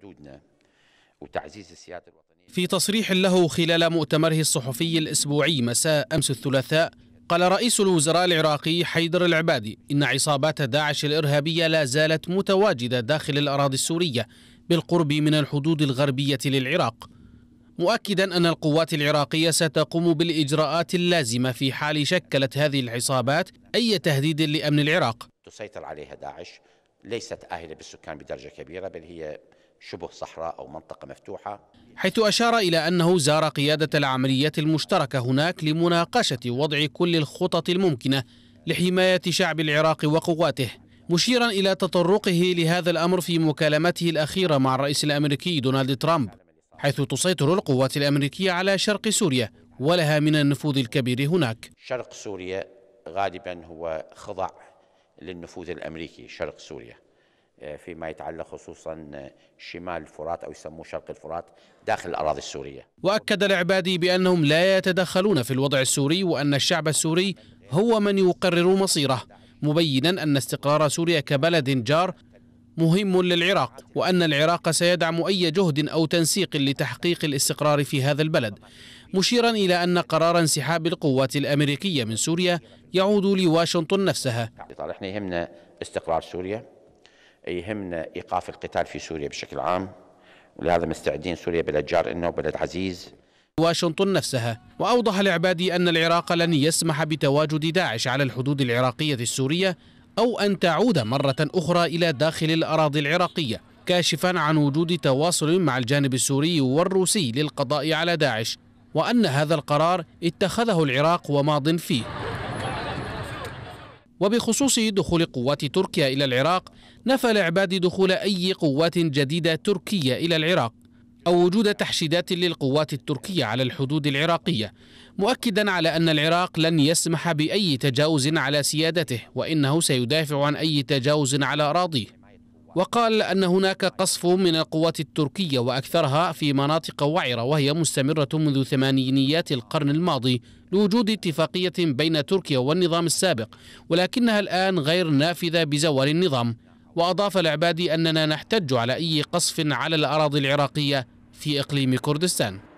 حدودنا وتعزيز السيادة الوطنية في تصريح له خلال مؤتمره الصحفي الأسبوعي مساء أمس الثلاثاء قال رئيس الوزراء العراقي حيدر العبادي إن عصابات داعش الإرهابية لا زالت متواجدة داخل الأراضي السورية بالقرب من الحدود الغربية للعراق مؤكدا أن القوات العراقية ستقوم بالإجراءات اللازمة في حال شكلت هذه العصابات أي تهديد لأمن العراق تسيطر عليها داعش ليست آهلة بالسكان بدرجة كبيرة بل هي شبه صحراء أو منطقة مفتوحة حيث أشار إلى أنه زار قيادة العمليات المشتركة هناك لمناقشة وضع كل الخطط الممكنة لحماية شعب العراق وقواته مشيرا إلى تطرقه لهذا الأمر في مكالمته الأخيرة مع الرئيس الأمريكي دونالد ترامب حيث تسيطر القوات الأمريكية على شرق سوريا ولها من النفوذ الكبير هناك شرق سوريا غالبا هو خضع للنفوذ الامريكي شرق سوريا آه، فيما يتعلق خصوصا آه، شمال الفرات او يسموه شرق الفرات داخل الاراضي السوريه. واكد العبادي بانهم لا يتدخلون في الوضع السوري وان الشعب السوري هو من يقرر مصيره، مبينا ان استقرار سوريا كبلد جار مهم للعراق وأن العراق سيدعم أي جهد أو تنسيق لتحقيق الاستقرار في هذا البلد مشيرا إلى أن قرار انسحاب القوات الأمريكية من سوريا يعود لواشنطن نفسها احنا يهمنا استقرار سوريا يهمنا إيقاف القتال في سوريا بشكل عام ولهذا مستعدين سوريا بلد جار إنه بلد عزيز واشنطن نفسها وأوضح العبادي أن العراق لن يسمح بتواجد داعش على الحدود العراقية السورية أو أن تعود مرة أخرى إلى داخل الأراضي العراقية كاشفا عن وجود تواصل مع الجانب السوري والروسي للقضاء على داعش وأن هذا القرار اتخذه العراق وماض فيه وبخصوص دخول قوات تركيا إلى العراق نفى العباد دخول أي قوات جديدة تركية إلى العراق أو وجود تحشيدات للقوات التركية على الحدود العراقية مؤكدا على أن العراق لن يسمح بأي تجاوز على سيادته وإنه سيدافع عن أي تجاوز على أراضيه وقال أن هناك قصف من القوات التركية وأكثرها في مناطق وعرة وهي مستمرة منذ ثمانينيات القرن الماضي لوجود اتفاقية بين تركيا والنظام السابق ولكنها الآن غير نافذة بزوال النظام وأضاف العبادي أننا نحتج على أي قصف على الأراضي العراقية في إقليم كردستان